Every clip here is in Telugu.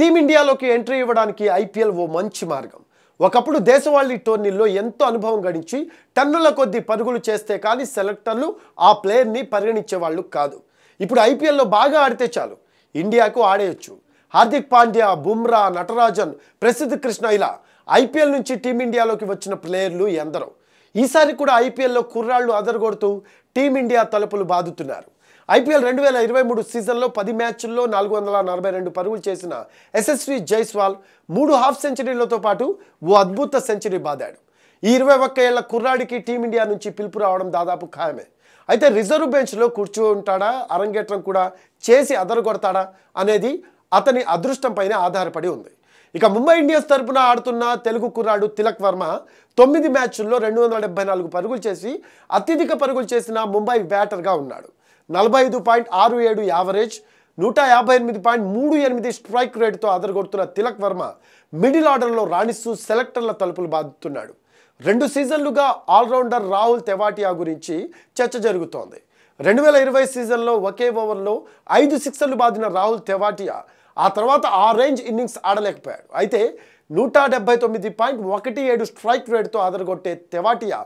టీమిండియాలోకి ఎంట్రీ ఇవ్వడానికి ఐపీఎల్ ఓ మంచి మార్గం ఒకప్పుడు దేశవాళీ టోర్నీల్లో ఎంతో అనుభవం గడించి టన్నుల కొద్ది పరుగులు చేస్తే కానీ సెలెక్టర్లు ఆ ప్లేయర్ని పరిగణించేవాళ్ళు కాదు ఇప్పుడు ఐపీఎల్లో బాగా ఆడితే చాలు ఇండియాకు ఆడేయచ్చు హార్దిక్ పాండ్యా బుమ్రా నటరాజన్ ప్రసిద్ధ్ కృష్ణ ఇలా ఐపీఎల్ నుంచి టీమిండియాలోకి వచ్చిన ప్లేయర్లు ఎందరో ఈసారి కూడా ఐపీఎల్లో కుర్రాళ్ళు అదరగొడుతూ టీమిండియా తలుపులు బాదుతున్నారు ఐపీఎల్ రెండు వేల ఇరవై మూడు సీజన్లో పది మ్యాచ్ల్లో నాలుగు వందల నలభై రెండు పరుగులు చేసిన ఎస్ఎస్వి జైస్వాల్ మూడు హాఫ్ సెంచరీలతో పాటు ఓ అద్భుత సెంచరీ బాదాడు ఈ ఇరవై ఒక్క ఏళ్ల కుర్రాడికి టీమిండియా నుంచి పిలుపు రావడం దాదాపు ఖాయమే అయితే రిజర్వ్ బెంచ్లో కూర్చో ఉంటాడా అరంగేట్రం కూడా చేసి అదరగొడతాడా అనేది అతని అదృష్టంపైన ఆధారపడి ఉంది ఇక ముంబై ఇండియన్స్ తరఫున ఆడుతున్న తెలుగు కుర్రాడు తిలక్ వర్మ తొమ్మిది మ్యాచ్ల్లో రెండు వందల డెబ్బై నాలుగు పరుగులు చేసి అత్యధిక పరుగులు చేసిన ముంబై బ్యాటర్గా ఉన్నాడు నలభై ఐదు పాయింట్ ఆరు ఏడు యావరేజ్ నూట యాభై ఎనిమిది పాయింట్ మూడు ఎనిమిది స్ట్రైక్ రేటుతో అదరగొడుతున్న తిలక్ వర్మ మిడిల్ ఆర్డర్లో రాణిస్తూ సెలెక్టర్ల తలుపులు బాధితున్నాడు రెండు సీజన్లుగా ఆల్రౌండర్ రాహుల్ తెవాటియా గురించి చర్చ జరుగుతోంది రెండు వేల ఇరవై సీజన్లో ఒకే ఓవర్లో ఐదు సిక్సర్లు బాదిన రాహుల్ తెవాటియా ఆ తర్వాత ఆ రేంజ్ ఇన్నింగ్స్ ఆడలేకపోయాడు అయితే నూట డెబ్బై తొమ్మిది పాయింట్ ఒకటి ఏడు స్ట్రైక్ రేట్తో అదరగొట్టే తెవాటియా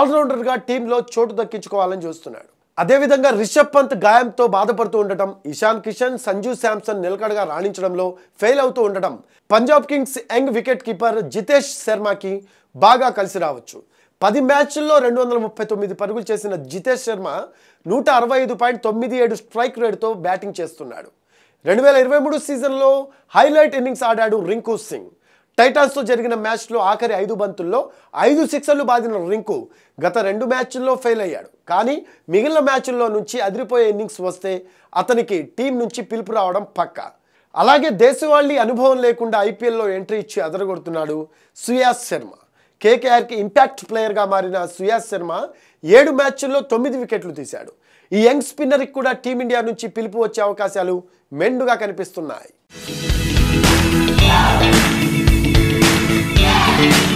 ఆల్రౌండర్గా టీంలో చోటు దక్కించుకోవాలని చూస్తున్నాడు అదేవిధంగా రిషబ్ పంత్ గాయంతో బాధపడుతూ ఉండటం ఇషాన్ కిషన్ సంజు శాంసన్ నిలకడగా రాణించడంలో ఫెయిల్ అవుతూ ఉండటం Punjab Kings young wicket keeper Jitesh శర్మకి బాగా కలిసి రావచ్చు పది మ్యాచ్ల్లో రెండు వందల ముప్పై తొమ్మిది పరుగులు చేసిన జితేష్ శర్మ నూట అరవై ఐదు పాయింట్ తొమ్మిది ఏడు స్ట్రైక్ రేట్తో బ్యాటింగ్ చేస్తున్నాడు రెండు వేల ఇరవై మూడు సీజన్లో హైలైట్ ఇన్నింగ్స్ ఆడాడు రింకు సింగ్ టైటాన్స్తో జరిగిన మ్యాచ్లో ఆఖరి ఐదు బంతుల్లో ఐదు సిక్సర్లు బాదిన రింకు గత రెండు మ్యాచ్ల్లో ఫెయిల్ అయ్యాడు కానీ మిగిలిన మ్యాచ్ల్లో నుంచి అదిరిపోయే ఇన్నింగ్స్ వస్తే అతనికి టీం నుంచి పిలుపు రావడం పక్క అలాగే దేశవాళీ అనుభవం లేకుండా ఐపీఎల్లో ఎంట్రీ ఇచ్చి అదరగొడుతున్నాడు సుయాస్ శర్మ కేకేఆర్కి ఇంపాక్ట్ ప్లేయర్గా మారిన సుయాస్ శర్మ ఏడు మ్యాచ్ల్లో తొమ్మిది వికెట్లు తీశాడు ఈ యంగ్ స్పిన్నర్కి కూడా టీమిండియా నుంచి పిలుపు వచ్చే అవకాశాలు మెండుగా కనిపిస్తున్నాయి Thank you.